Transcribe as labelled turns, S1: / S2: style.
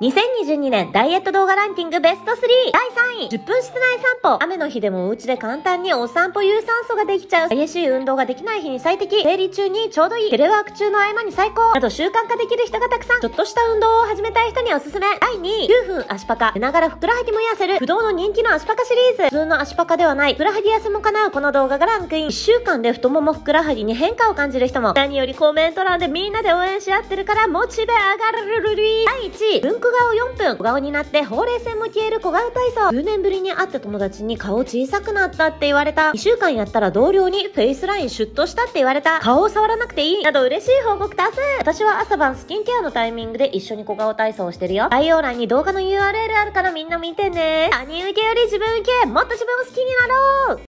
S1: 2022年ダイエット動画ランキングベスト3第3位10分室内散歩雨の日でもお家で簡単にお散歩有酸素ができちゃう激しい運動ができない日に最適生理中にちょうどいいテレワーク中の合間に最高など習慣化できる人がたくさんちょっとした運動を始めたい人におすすめ第2位9分足パカ寝ながらふくらはぎも痩せる不動の人気の足パカシリーズ普通の足パカではないふくらはぎ痩せも叶うこの動画がランクイン1週間で太ももふくらはぎに変化を感じる人も何よりコメント欄でみんなで応援し合ってるからモチベ上がるるるり第1位、文句顔4分、小顔になってほうれい線も消える小顔体操。10年ぶりに会った友達に顔小さくなったって言われた。2週間やったら同僚にフェイスラインシュッとしたって言われた。顔を触らなくていい。など嬉しい報告多数。私は朝晩スキンケアのタイミングで一緒に小顔体操をしてるよ。概要欄に動画の URL あるからみんな見てね。他人受けより自分受け、もっと自分を好きに
S2: なろう